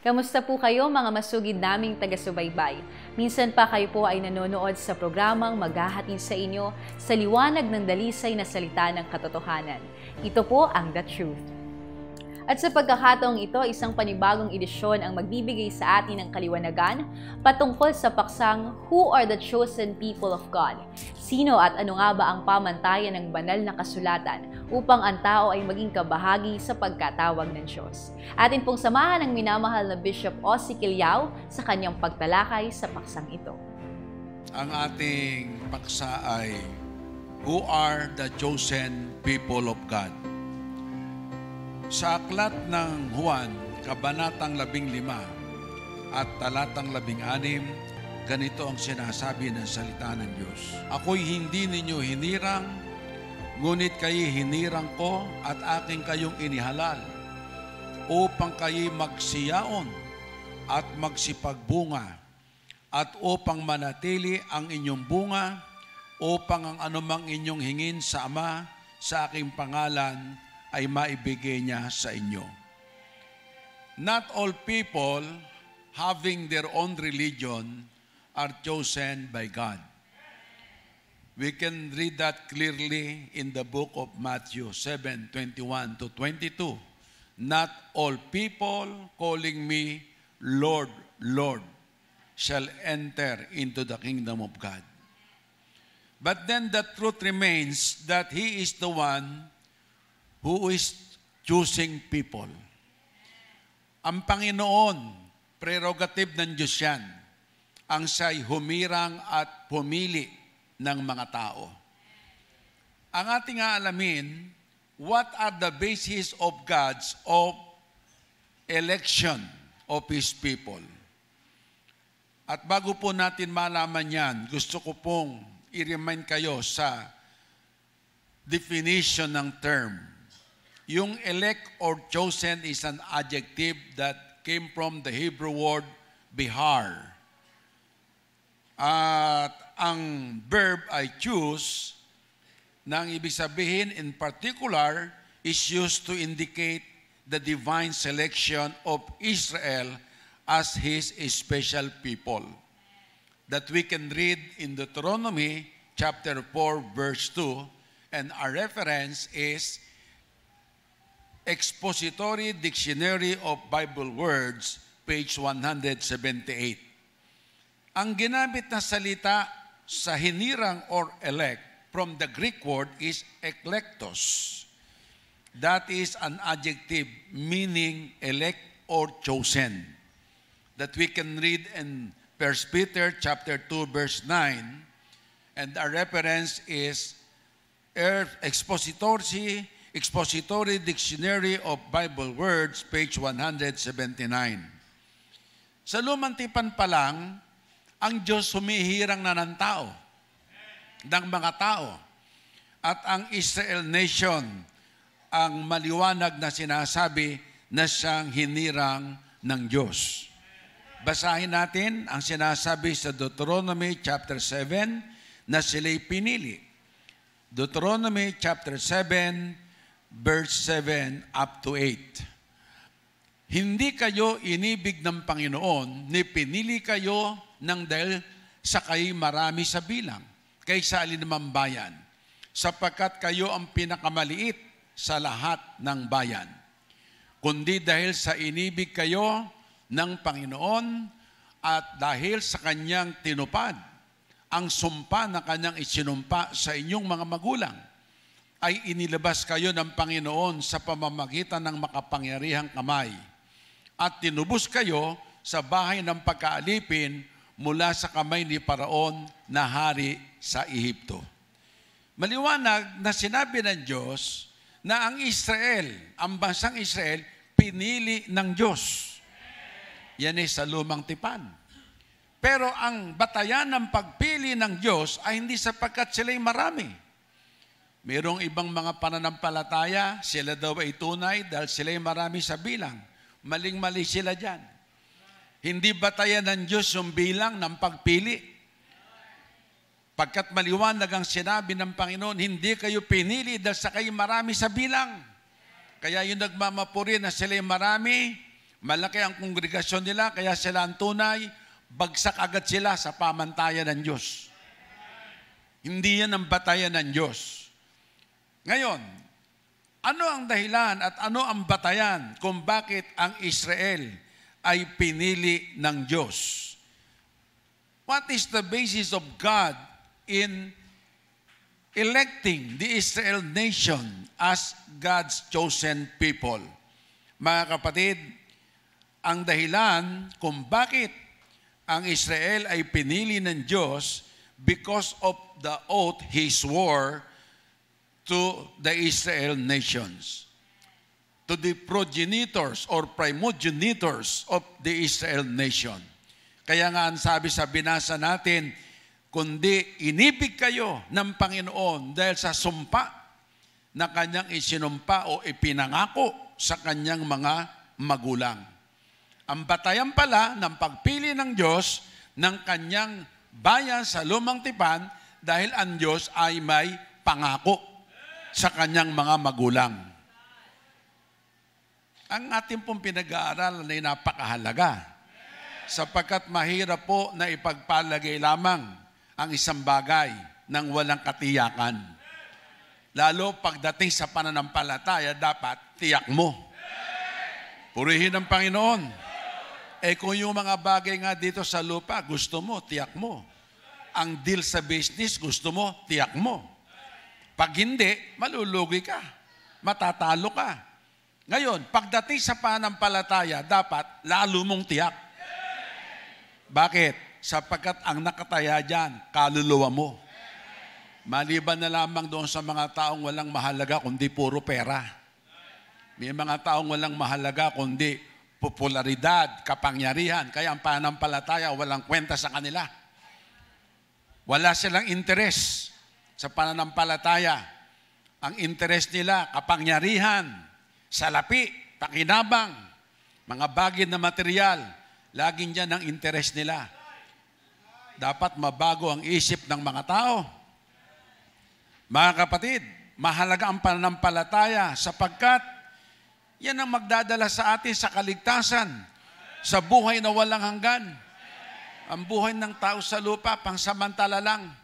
Kamusta po kayo mga masugid naming taga-subaybay? Minsan pa kayo po ay nanonood sa programang maghahatid sa inyo sa liwanag ng dalisay na salita ng katotohanan. Ito po ang The Truth. At sa pagkakataong ito, isang panibagong edisyon ang magbibigay sa atin ng kaliwanagan patungkol sa paksang Who are the chosen people of God? Sino at ano nga ba ang pamantayan ng banal na kasulatan upang ang tao ay maging kabahagi sa pagkatawag ng Diyos? Atin pong samahan ang minamahal na Bishop Ossie Kilyao sa kanyang pagtalakay sa paksang ito. Ang ating paksa ay Who are the chosen people of God? Sa aklat ng Juan, Kabanatang 15 at Talatang 16, ganito ang sinasabi ng salita ng Diyos. Ako'y hindi ninyo hinirang, ngunit kayi hinirang ko at aking kayong inihalal upang kayi magsiyaon at magsipagbunga at upang manatili ang inyong bunga upang ang anumang inyong hingin sa Ama sa aking pangalan ay maibigay niya sa inyo. Not all people having their own religion are chosen by God. We can read that clearly in the book of Matthew 7:21 to 22. Not all people calling me Lord, Lord shall enter into the kingdom of God. But then the truth remains that He is the one who is choosing people. Ang Panginoon, prerogative ng Diyos yan, ang siya'y humirang at pumili ng mga tao. Ang ating aalamin, what are the basis of God's of election of His people? At bago po natin malaman yan, gusto ko pong i-remind kayo sa definition ng term yung elect or chosen is an adjective that came from the Hebrew word bihar. At ang verb I choose, nang ibig sabihin in particular is used to indicate the divine selection of Israel as His special people. That we can read in Deuteronomy chapter 4 verse 2 and our reference is Expository Dictionary of Bible Words, page 178. Ang ginamit na salita sa hinirang or elect from the Greek word is eklektos. That is an adjective meaning elect or chosen that we can read in 1 Peter chapter 2 verse 9 and our reference is er, expository Expository Dictionary of Bible Words, page 179. Sa lumantipan pa lang, ang Diyos humihirang na ng tao, ng mga tao. At ang Israel nation, ang maliwanag na sinasabi na siyang hinirang ng Diyos. Basahin natin ang sinasabi sa Deuteronomy chapter 7 na sila'y pinili. Deuteronomy chapter 7, verse 7 up to 8. Hindi kayo inibig ng Panginoon, ni pinili kayo ng dahil sa kay marami sa bilang, kaysa alinamang bayan, sapagkat kayo ang pinakamaliit sa lahat ng bayan. Kundi dahil sa inibig kayo ng Panginoon at dahil sa kanyang tinupad, ang sumpa na kanyang isinumpa sa inyong mga magulang ay inilabas kayo ng Panginoon sa pamamagitan ng makapangyarihang kamay at tinubos kayo sa bahay ng pagkaalipin mula sa kamay ni Paraon na hari sa Ehipto. Maliwanag na sinabi ng Diyos na ang Israel, ang bansang Israel, pinili ng Diyos. Yan ay sa lumang tipan. Pero ang batayan ng pagpili ng Diyos ay hindi sapagkat sila'y marami Mayroong ibang mga pananampalataya, sila daw ay tunay dahil sila ay marami sa bilang. Maling-mali sila dyan. Hindi batayan ng Diyos yung bilang ng pagpili. Pagkat maliwanag ang sinabi ng Panginoon, hindi kayo pinili dahil sa kayo marami sa bilang. Kaya yung nagmamapuri na sila ay marami, malaki ang kongregasyon nila, kaya sila ang tunay, bagsak agad sila sa pamantayan ng Diyos. Hindi yan ang batayan ng Diyos. Ngayon, ano ang dahilan at ano ang batayan kung bakit ang Israel ay pinili ng Diyos? What is the basis of God in electing the Israel nation as God's chosen people? Mga kapatid, ang dahilan kung bakit ang Israel ay pinili ng Diyos because of the oath He swore to the Israel nations, to the progenitors or primogenitors of the Israel nation. Kaya nga ang sabi sa binasa natin, kundi inibig kayo ng Panginoon dahil sa sumpa na kanyang isinumpa o ipinangako sa kanyang mga magulang. Ang batayan pala ng pagpili ng Diyos ng kanyang bayan sa lumang tipan dahil ang Diyos ay may pangako sa kanyang mga magulang. Ang ating pong pinag aaralan ay napakahalaga sapagkat mahirap po na ipagpalagay lamang ang isang bagay ng walang katiyakan. Lalo pagdating sa pananampalataya, dapat tiyak mo. Purihin ang Panginoon. Eh kung yung mga bagay nga dito sa lupa, gusto mo, tiyak mo. Ang deal sa business, gusto mo, tiyak mo. Pag hindi, malulugi ka. Matatalo ka. Ngayon, pagdating sa panampalataya, dapat lalo mong tiyak. Bakit? Sapagkat ang nakataya dyan, kaluluwa mo. Maliban na lamang doon sa mga taong walang mahalaga kundi puro pera. May mga taong walang mahalaga kundi popularidad, kapangyarihan. Kaya ang panampalataya, walang kwenta sa kanila. Wala silang interes sa pananampalataya. Ang interes nila, kapangyarihan, salapi, pakinabang, mga bagay na material, laging dyan ang interes nila. Dapat mabago ang isip ng mga tao. Mga kapatid, mahalaga ang pananampalataya sapagkat yan ang magdadala sa atin sa kaligtasan, sa buhay na walang hanggan. Ang buhay ng tao sa lupa, pangsamantala lang.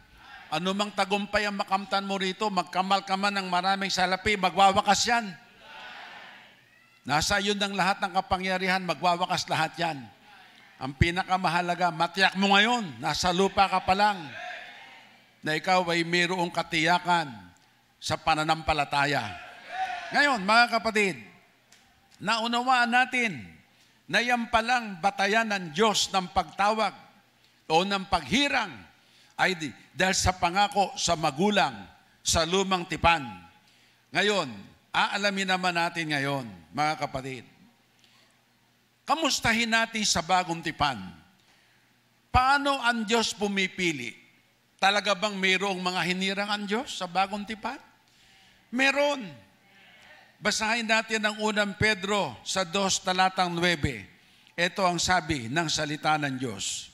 Anumang tagumpay ang makamtan mo rito, magkamal ka man ng maraming salapi, magwawakas yan. Nasa yun ang lahat ng kapangyarihan, magwawakas lahat yan. Ang pinakamahalaga, matiyak mo ngayon, nasa lupa ka pa lang, na ikaw ay mayroong katiyakan sa pananampalataya. Ngayon, mga kapatid, naunawaan natin na yan palang batayan ng Diyos ng pagtawag o ng paghirang ay dahil sa pangako sa magulang sa lumang tipan. Ngayon, aalamin naman natin ngayon, mga kapatid. Kamustahin natin sa bagong tipan. Paano ang Diyos pumipili? Talaga bang mayroong mga hinirang ang Diyos sa bagong tipan? Meron. Basahin natin ang unang Pedro sa 2 talatang 9. Ito ang sabi ng salita ng Diyos.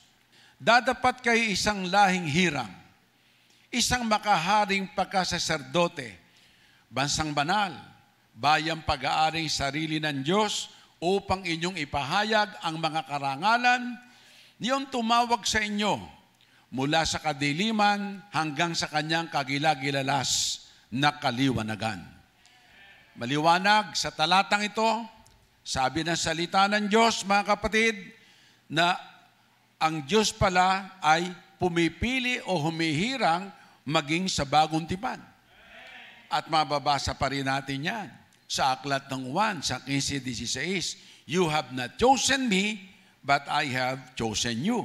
Dadapat kayo isang lahing hirang isang makaharing pagkasaserdote, bansang banal, bayang pag-aaring sarili ng Diyos upang inyong ipahayag ang mga karangalan niyong tumawag sa inyo mula sa kadiliman hanggang sa kanyang kagilagilalas na kaliwanagan. Maliwanag sa talatang ito, sabi ng salita ng Diyos, mga kapatid, na ang Diyos pala ay pumipili o humihirang maging sa bagong tipan. At mababasa pa rin natin yan sa aklat ng 1, sa 15-16. You have not chosen me, but I have chosen you.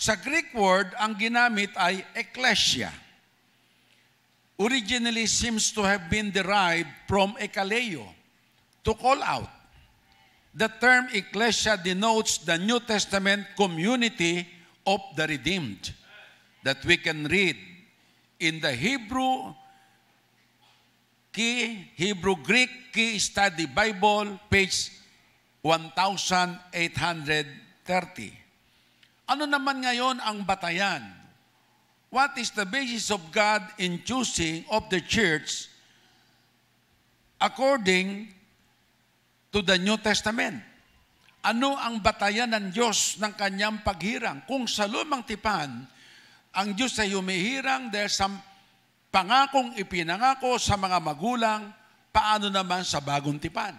Sa Greek word, ang ginamit ay ecclesia. Originally seems to have been derived from ekaleo, to call out. The term ecclesia denotes the New Testament community of the redeemed that we can read in the Hebrew Key, Hebrew Greek Key Study Bible, page 1830. Ano naman ngayon ang batayan? What is the basis of God in choosing of the church according to the New Testament? Ano ang batayan ng Diyos ng kanyang paghirang? Kung sa lumang tipan, ang Diyos ay humihirang dahil sa pangakong ipinangako sa mga magulang, paano naman sa bagong tipan?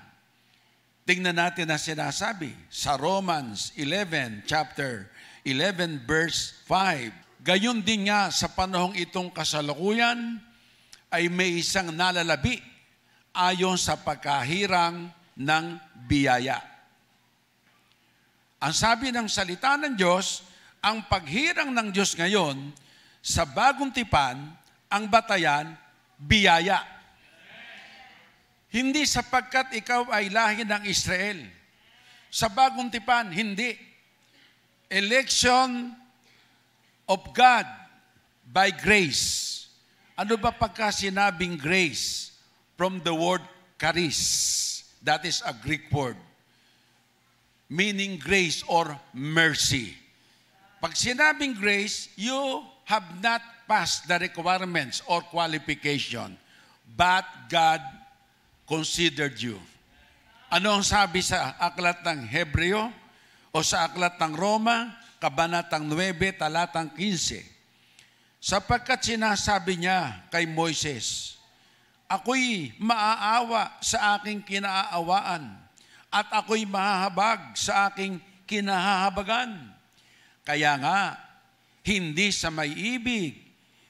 Tingnan natin na sinasabi sa Romans 11, chapter 11, verse 5. Gayon din nga sa panahong itong kasalukuyan ay may isang nalalabi ayon sa pagkahirang ng biyaya. Ang sabi ng salita ng Diyos, ang paghirang ng Diyos ngayon sa bagong tipan, ang batayan, biyaya. Hindi sapagkat ikaw ay lahi ng Israel. Sa bagong tipan, hindi. Election of God by grace. Ano ba pagka sinabing grace? From the word charis. That is a Greek word. Meaning grace or mercy. Pag sinabing grace, you have not passed the requirements or qualification, but God considered you. Ano ang sabi sa aklat ng Hebreo o sa aklat ng Roma, Kabanatang 9, Talatang 15? Sapagkat sinasabi niya kay Moises, Ako'y maaawa sa aking kinaaawaan at ako'y mahahabag sa aking kinahahabagan kaya nga, hindi sa may ibig,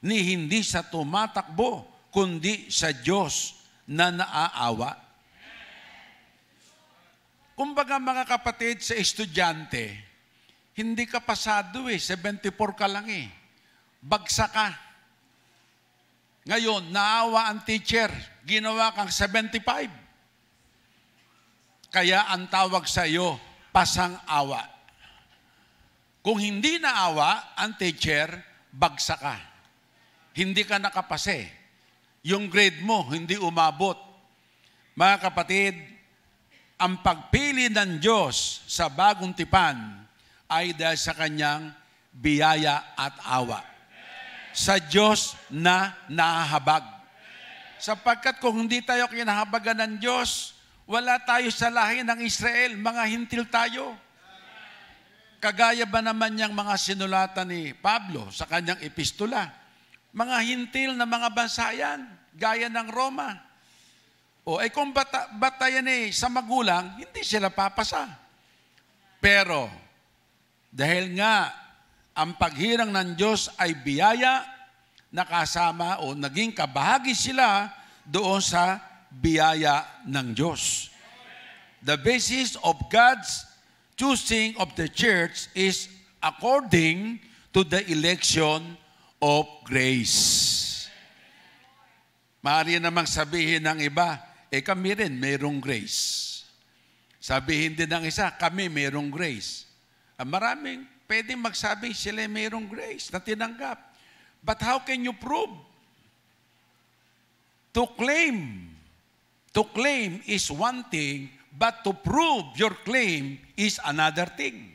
ni hindi sa tumatakbo, kundi sa Diyos na naaawa. Kumbaga mga kapatid, sa estudyante, hindi ka pasado eh, 74 ka lang eh. Bagsak ka. Ngayon, naawa ang teacher, ginawa kang 75. Kaya ang tawag sa iyo, pasang awa. Kung hindi naawa ang teacher, bagsak ka. Hindi ka nakapase. Yung grade mo hindi umabot. Mga kapatid, ang pagpili ng Diyos sa bagong tipan ay dahil sa kanyang biyaya at awa. Sa Diyos na nahabag. Sapagkat kung hindi tayo kinahabagan ng Diyos, wala tayo sa lahi ng Israel, mga hintil tayo. Kagaya ba naman niyang mga sinulatan ni Pablo sa kanyang epistola? Mga hintil na mga bansayan, gaya ng Roma. O, ay eh kung bata, batayan eh sa magulang, hindi sila papasa. Pero, dahil nga ang paghirang ng Diyos ay biyaya, nakasama o naging kabahagi sila doon sa biyaya ng Diyos. The basis of God's choosing of the church is according to the election of grace. Maari namang sabihin ng iba, eh kami rin mayroong grace. Sabihin din ng isa, kami mayroong grace. Ang ah, maraming pwedeng magsabi sila mayroong grace na tinanggap. But how can you prove? To claim. To claim is one thing, But to prove your claim is another thing.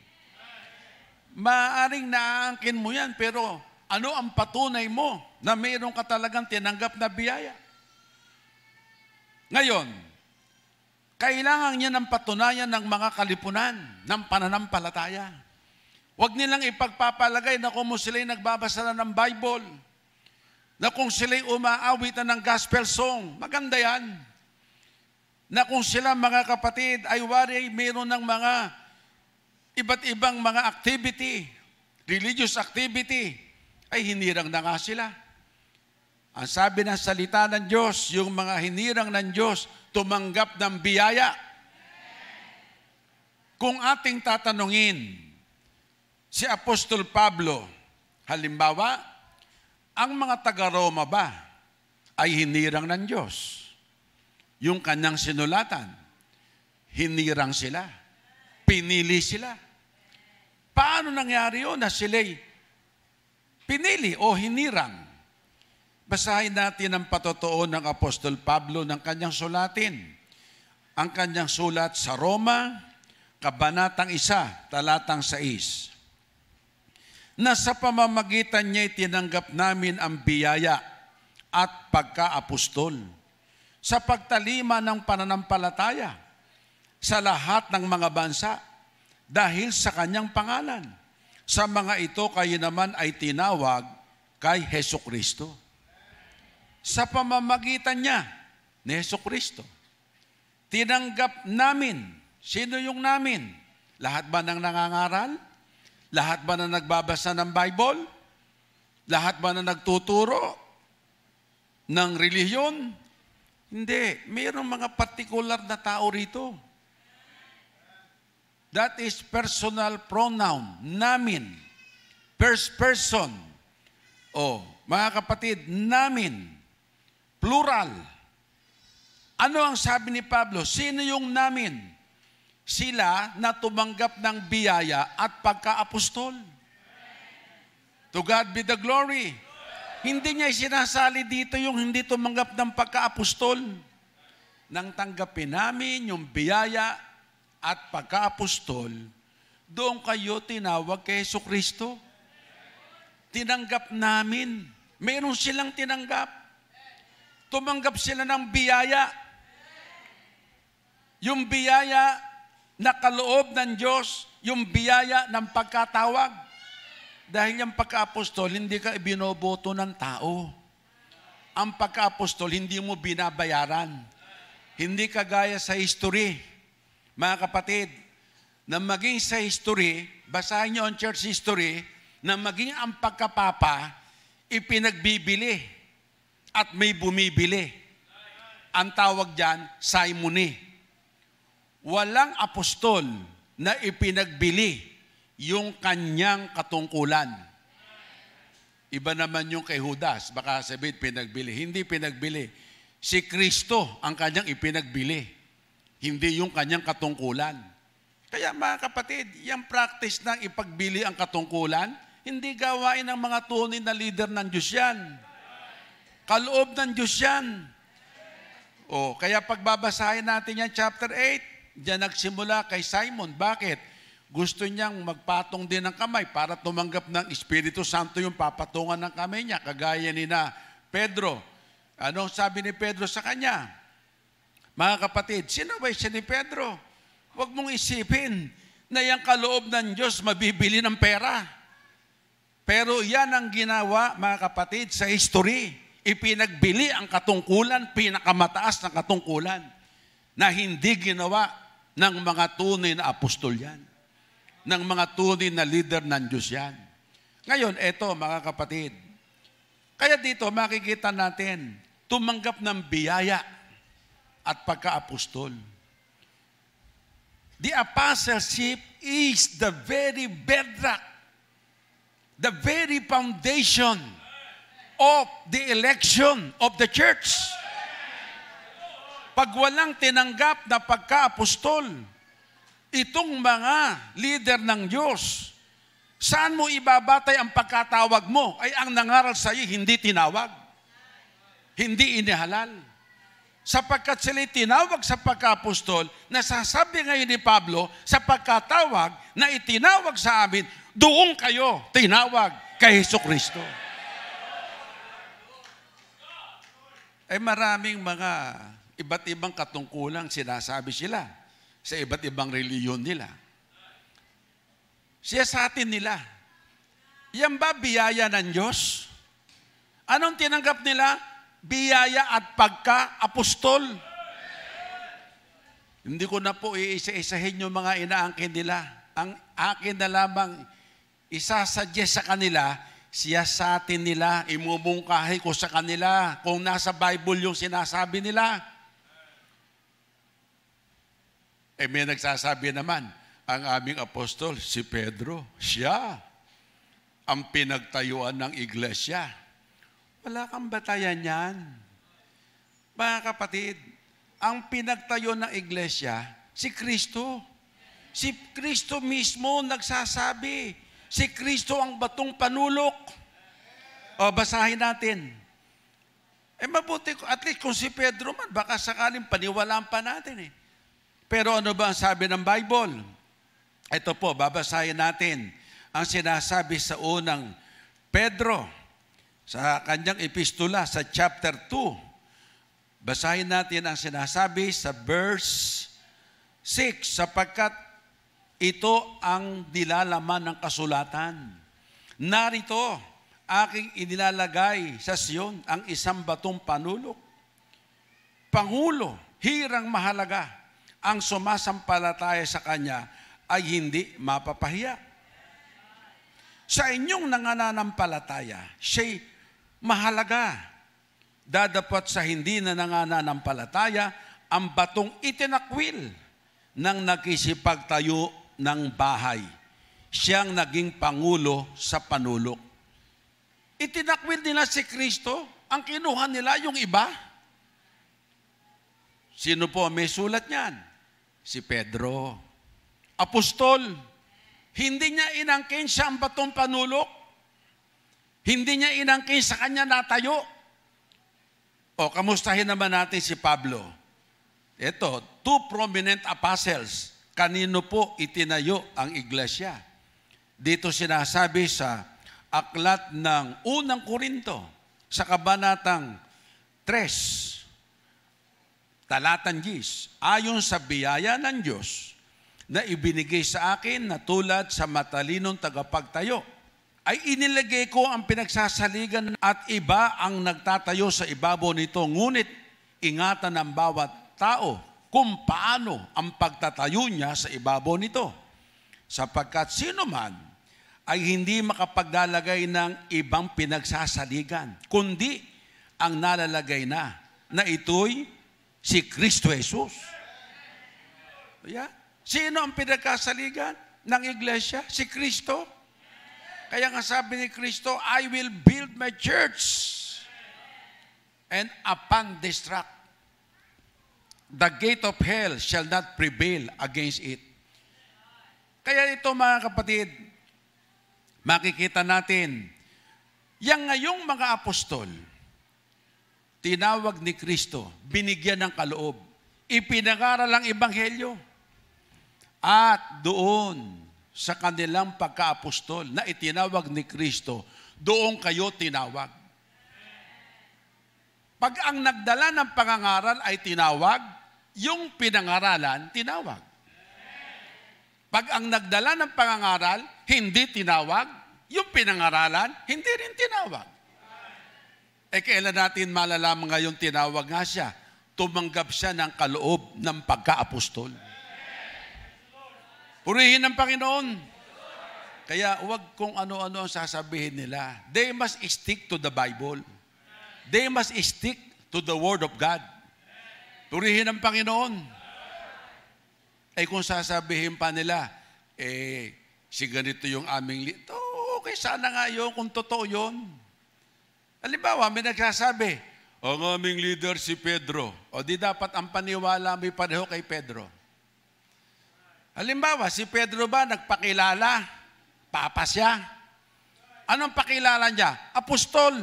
Maaring naangkin mo yan, pero ano ang patunay mo na mayroon ka talagang tinanggap na biyaya? Ngayon, kailangan niya ng patunayan ng mga kalipunan, ng pananampalataya. Huwag nilang ipagpapalagay na kung sila'y nagbabasa na ng Bible, na kung sila'y umaawitan ng gospel song, maganda yan na kung sila mga kapatid ay wari mayroon ng mga iba't ibang mga activity, religious activity, ay hinirang na nga sila. Ang sabi ng salita ng Diyos, yung mga hinirang ng Diyos, tumanggap ng biyaya. Kung ating tatanungin, si Apostol Pablo, halimbawa, ang mga taga-Roma ba ay hinirang ng Diyos? yung kanyang sinulatan. Hinirang sila. Pinili sila. Paano nangyari yun na sila'y pinili o hinirang? Basahin natin ang patotoo ng Apostol Pablo ng kanyang sulatin. Ang kanyang sulat sa Roma, Kabanatang 1, talatang 6. Na sa pamamagitan niya tinanggap namin ang biyaya at pagka-apostol sa pagtalima ng pananampalataya sa lahat ng mga bansa dahil sa kanyang pangalan. Sa mga ito kayo naman ay tinawag kay Heso Kristo. Sa pamamagitan niya ni Heso Kristo, tinanggap namin, sino yung namin? Lahat ba nang nangangaral? Lahat ba na nagbabasa ng Bible? Lahat ba na nagtuturo ng reliyon? Hindi. Mayroong mga particular na tao rito. That is personal pronoun. Namin. First person. oh, mga kapatid, namin. Plural. Ano ang sabi ni Pablo? Sino yung namin? Sila na tumanggap ng biyaya at pagka-apostol. To God be the glory. Hindi niya sinasali dito yung hindi tumanggap ng pagkaapostol. Nang tanggapin namin yung biyaya at pagkaapostol, doon kayo tinawag kay Yesu Kristo. Tinanggap namin. Meron silang tinanggap. Tumanggap sila ng biyaya. Yung biyaya na kaloob ng Diyos, yung biyaya ng pagkatawag. Dahil yung pagkaapostol, hindi ka binoboto ng tao. Ang pagkaapostol, hindi mo binabayaran. Hindi kagaya sa history. Mga kapatid, na maging sa history, basahin niyo ang church history, na maging ang pagkapapa, ipinagbibili at may bumibili. Ang tawag dyan, simony. Walang apostol na ipinagbili yung kanyang katungkulan. Iba naman yung kay Judas. Baka sabihin, pinagbili. Hindi pinagbili. Si Kristo ang kanyang ipinagbili. Hindi yung kanyang katungkulan. Kaya mga kapatid, yung practice ng ipagbili ang katungkulan, hindi gawain ng mga tunay na leader ng Diyos yan. Kaloob ng Diyos yan. O, oh, kaya pagbabasahin natin yan, chapter 8, diyan nagsimula kay Simon. Bakit? gusto niyang magpatong din ng kamay para tumanggap ng Espiritu Santo yung papatungan ng kamay niya, kagaya ni na Pedro. Anong sabi ni Pedro sa kanya? Mga kapatid, sino ba siya ni Pedro? Huwag mong isipin na yung kaloob ng Diyos mabibili ng pera. Pero yan ang ginawa, mga kapatid, sa history. Ipinagbili ang katungkulan, pinakamataas ng katungkulan na hindi ginawa ng mga tunay na apostol yan ng mga tunay na leader ng Diyos yan. Ngayon, eto mga kapatid. Kaya dito makikita natin, tumanggap ng biyaya at pagka-apostol. The apostleship is the very bedrock, the very foundation of the election of the church. Pag walang tinanggap na pagka-apostol, itong mga leader ng Diyos, saan mo ibabatay ang pagkatawag mo? Ay ang nangaral sa iyo, hindi tinawag. Hindi inihalal. Sapagkat sila'y tinawag sa pagkapostol, nasasabi ngayon ni Pablo, sa pagkatawag na itinawag sa amin, doon kayo tinawag kay Heso Kristo. Ay eh, maraming mga iba't ibang katungkulang sinasabi sila sa iba't ibang reliyon nila. Siya sa atin nila. Yan ba biyaya ng Diyos? Anong tinanggap nila? Biyaya at pagka-apostol. Hindi ko na po iisa-isahin yung mga inaangkin nila. Ang akin na lamang isasuggest sa kanila, siya sa atin nila, imumungkahi ko sa kanila kung nasa Bible yung sinasabi nila. Eh may nagsasabi naman, ang aming apostol, si Pedro, siya ang pinagtayuan ng iglesia. Wala kang batayan yan. Mga kapatid, ang pinagtayo ng iglesia, si Kristo. Si Kristo mismo nagsasabi, si Kristo ang batong panulok. O, basahin natin. Eh mabuti, at least kung si Pedro man, baka sakaling paniwalaan pa natin eh. Pero ano ba ang sabi ng Bible? Ito po, babasahin natin ang sinasabi sa unang Pedro sa kanyang epistula sa chapter 2. Basahin natin ang sinasabi sa verse 6 sapagkat ito ang dilalaman ng kasulatan. Narito, aking inilalagay sa Sion ang isang batong panulok, pangulo, hirang mahalaga, ang sumasampalataya sa Kanya ay hindi mapapahiya. Sa inyong nangananampalataya, siya'y mahalaga. Dadapat sa hindi na nangananampalataya ang batong itinakwil ng nakisipagtayo ng bahay. Siyang naging pangulo sa panulok. Itinakwil nila si Kristo, ang kinuha nila yung iba. Sino po may sulat niyan? si Pedro. Apostol. Hindi niya inangkin siya ang batong panulok. Hindi niya inangkin sa kanya natayo. O, kamustahin naman natin si Pablo. Ito, two prominent apostles. Kanino po itinayo ang iglesia? Dito sinasabi sa aklat ng unang Korinto sa kabanatang 3 talatan 10, ayon sa biyaya ng Diyos na ibinigay sa akin na tulad sa matalinong tagapagtayo, ay inilagay ko ang pinagsasaligan at iba ang nagtatayo sa ibabo nito. Ngunit ingatan ng bawat tao kung paano ang pagtatayo niya sa ibabo nito. Sapagkat sino man ay hindi makapaglalagay ng ibang pinagsasaligan, kundi ang nalalagay na, na ito'y Si Kristo Jesus. Yeah. Sino ang pinagkasaligan ng iglesia? Si Kristo. Kaya nga sabi ni Kristo, I will build my church and upon this rock. The gate of hell shall not prevail against it. Kaya ito mga kapatid, makikita natin, yang ngayong mga apostol, tinawag ni Kristo, binigyan ng kaloob, ipinangaral ang Ebanghelyo. At doon, sa kanilang pagkaapostol na itinawag ni Kristo, doon kayo tinawag. Pag ang nagdala ng pangangaral ay tinawag, yung pinangaralan, tinawag. Pag ang nagdala ng pangangaral, hindi tinawag, yung pinangaralan, hindi rin tinawag. Eh kailan natin malalaman ngayon tinawag nga siya? Tumanggap siya ng kaloob ng pagkaapostol. Purihin ng Panginoon. Kaya huwag kung ano-ano ang sasabihin nila. They must stick to the Bible. They must stick to the Word of God. Purihin ng Panginoon. Eh kung sasabihin pa nila, eh, si ganito yung aming li- oh, okay, sana nga yun, kung totoo yun. Halimbawa, may nagsasabi, ang aming leader si Pedro. O di dapat ang paniwala may pareho kay Pedro. Halimbawa, si Pedro ba nagpakilala? Papa siya? Anong pakilala niya? Apostol.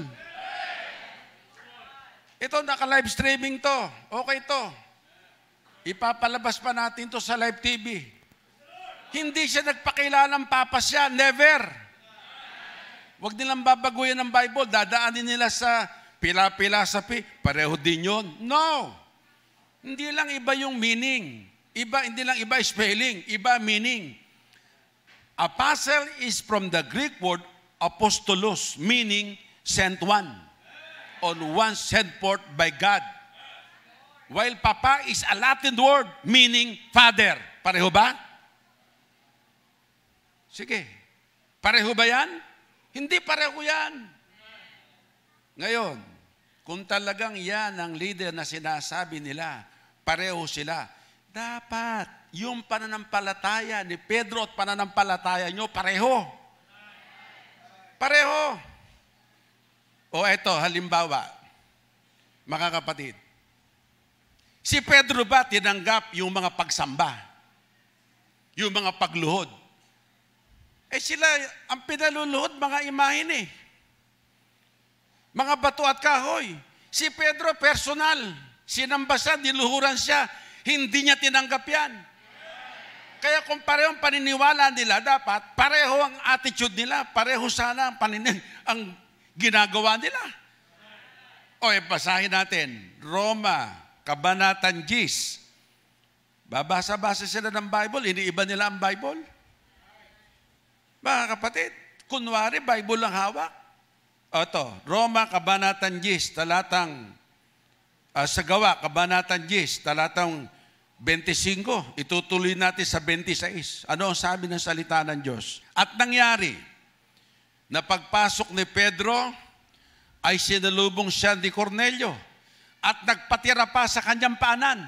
Ito, naka-live streaming to. Okay to. Ipapalabas pa natin to sa live TV. Hindi siya nagpakilala ng papa siya. Never. Never. Huwag nilang babaguhin ang Bible. Dadaanin nila sa pila-pila sa pi. Pareho din yun. No! Hindi lang iba yung meaning. Iba, hindi lang iba spelling. Iba meaning. Apostle is from the Greek word apostolos, meaning sent one. On one sent forth by God. While papa is a Latin word, meaning father. Pareho ba? Sige. Pareho ba yan? Hindi pareho yan. Ngayon, kung talagang yan ang leader na sinasabi nila, pareho sila, dapat yung pananampalataya ni Pedro at pananampalataya nyo pareho. Pareho. O eto, halimbawa, mga kapatid, si Pedro ba tinanggap yung mga pagsamba? Yung mga pagluhod? Eh sila, ang pinaluluhod, mga imahin eh. Mga bato at kahoy. Si Pedro, personal. Sinamba siya, niluhuran siya. Hindi niya tinanggap yan. Kaya kung parehong paniniwala nila, dapat pareho ang attitude nila, pareho sana ang, panin- ang ginagawa nila. O, eh, basahin natin. Roma, Kabanatan Gis. Babasa-basa sila ng Bible, iniiba nila ang Bible. Mga kapatid, kunwari, Bible ang hawak. O ito, Roma, Kabanatan 10, talatang, uh, sa gawa, Kabanatan 10, talatang 25. Itutuloy natin sa 26. Ano ang sabi ng salita ng Diyos? At nangyari, na pagpasok ni Pedro, ay sinalubong siya ni Cornelio at nagpatira pa sa kanyang paanan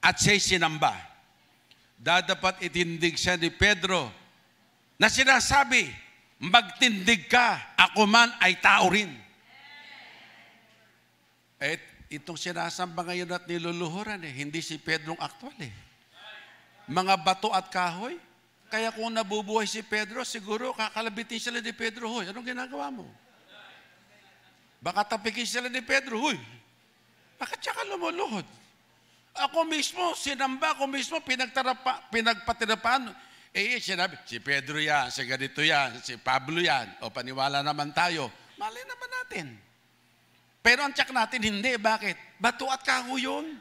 at siya'y sinamba. Dadapat itindig siya ni Pedro na sinasabi, magtindig ka, ako man ay tao rin. At eh, itong sinasamba ngayon at niluluhuran eh, hindi si Pedrong aktual eh. Mga bato at kahoy. Kaya kung nabubuhay si Pedro, siguro kakalabitin sila ni Pedro, hoy, anong ginagawa mo? Baka tapikin sila ni Pedro, hoy, bakit siya ka lumuluhod? Ako mismo, sinamba ko mismo, pinagtarapa, pinagpatirapaan, eh, sinabi, si Pedro yan, si ganito yan, si Pablo yan. O paniwala naman tayo. Mali naman natin. Pero ang check natin, hindi. Bakit? Bato at kahoy yun.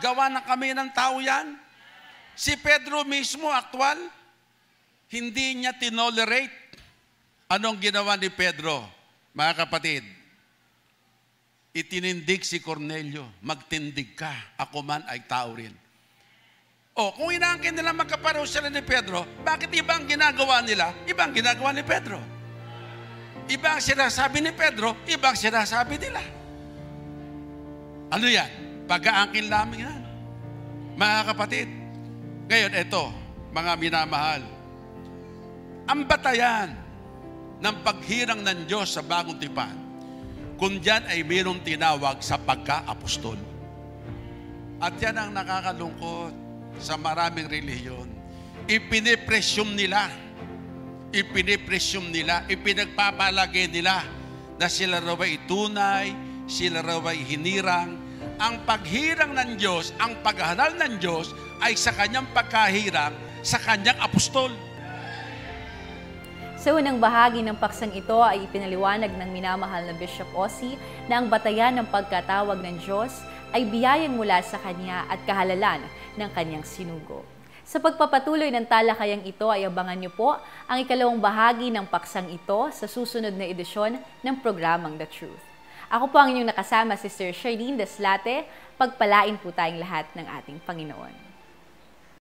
Gawa ng kami ng tao yan. Si Pedro mismo, aktwal, hindi niya tinolerate anong ginawa ni Pedro. Mga kapatid, itinindig si Cornelio, magtindig ka, ako man ay tao rin. Oh, kung inaangkin nila magkapareho sila ni Pedro, bakit iba ang ginagawa nila? ibang ginagawa ni Pedro. Iba ang sinasabi ni Pedro, iba ang sinasabi nila. Ano yan? Pag-aangkin lamang yan. Mga kapatid, ngayon ito, mga minamahal, ang batayan ng paghirang ng Diyos sa bagong tipan, kung diyan ay mayroong tinawag sa pagka-apostol. At yan ang nakakalungkot sa maraming reliyon. Ipinipresyum nila, ipinipresyum nila, ipinagpapalagay nila na sila raw ay tunay, sila raw ay hinirang. Ang paghirang ng Diyos, ang paghahalal ng Diyos ay sa kanyang pagkahirang sa kanyang apostol. Sa unang bahagi ng paksang ito ay ipinaliwanag ng minamahal na Bishop Ossie na ang batayan ng pagkatawag ng Diyos ay biyayang mula sa Kanya at kahalalan ng Kanyang sinugo. Sa pagpapatuloy ng talakayang ito ay abangan niyo po ang ikalawang bahagi ng paksang ito sa susunod na edisyon ng programang The Truth. Ako po ang inyong nakasama, Sister Charlene Deslate. Pagpalain po tayong lahat ng ating Panginoon.